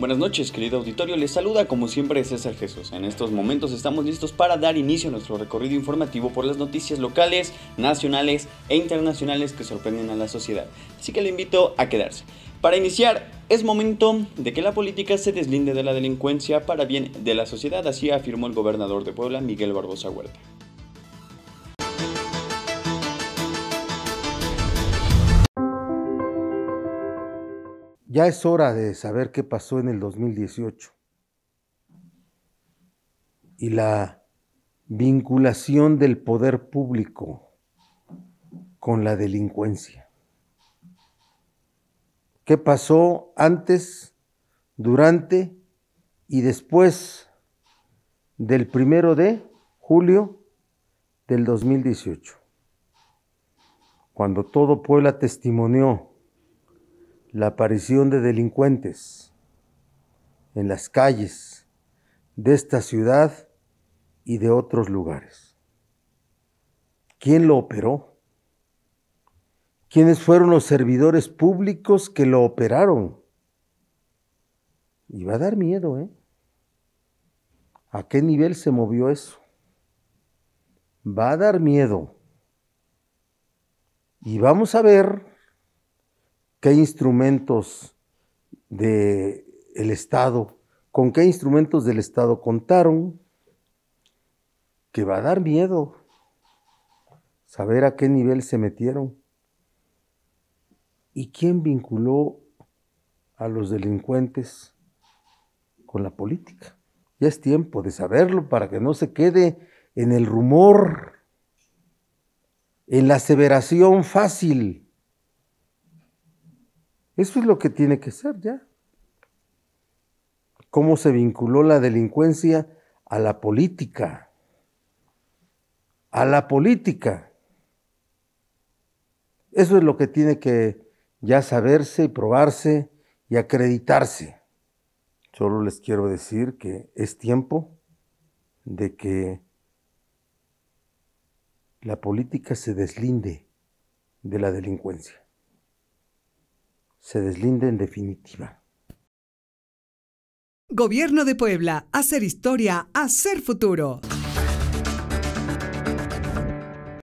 Buenas noches, querido auditorio. Les saluda como siempre César Jesús. En estos momentos estamos listos para dar inicio a nuestro recorrido informativo por las noticias locales, nacionales e internacionales que sorprenden a la sociedad. Así que le invito a quedarse. Para iniciar, es momento de que la política se deslinde de la delincuencia para bien de la sociedad, así afirmó el gobernador de Puebla, Miguel Barbosa Huerta. Ya es hora de saber qué pasó en el 2018 y la vinculación del poder público con la delincuencia. ¿Qué pasó antes, durante y después del primero de julio del 2018? Cuando todo Puebla testimonió la aparición de delincuentes en las calles de esta ciudad y de otros lugares. ¿Quién lo operó? ¿Quiénes fueron los servidores públicos que lo operaron? Y va a dar miedo, ¿eh? ¿A qué nivel se movió eso? Va a dar miedo. Y vamos a ver qué instrumentos del Estado, con qué instrumentos del Estado contaron, que va a dar miedo saber a qué nivel se metieron y quién vinculó a los delincuentes con la política. Ya es tiempo de saberlo para que no se quede en el rumor, en la aseveración fácil eso es lo que tiene que ser ya. Cómo se vinculó la delincuencia a la política. A la política. Eso es lo que tiene que ya saberse y probarse y acreditarse. Solo les quiero decir que es tiempo de que la política se deslinde de la delincuencia se deslinde en definitiva. Gobierno de Puebla, hacer historia, hacer futuro.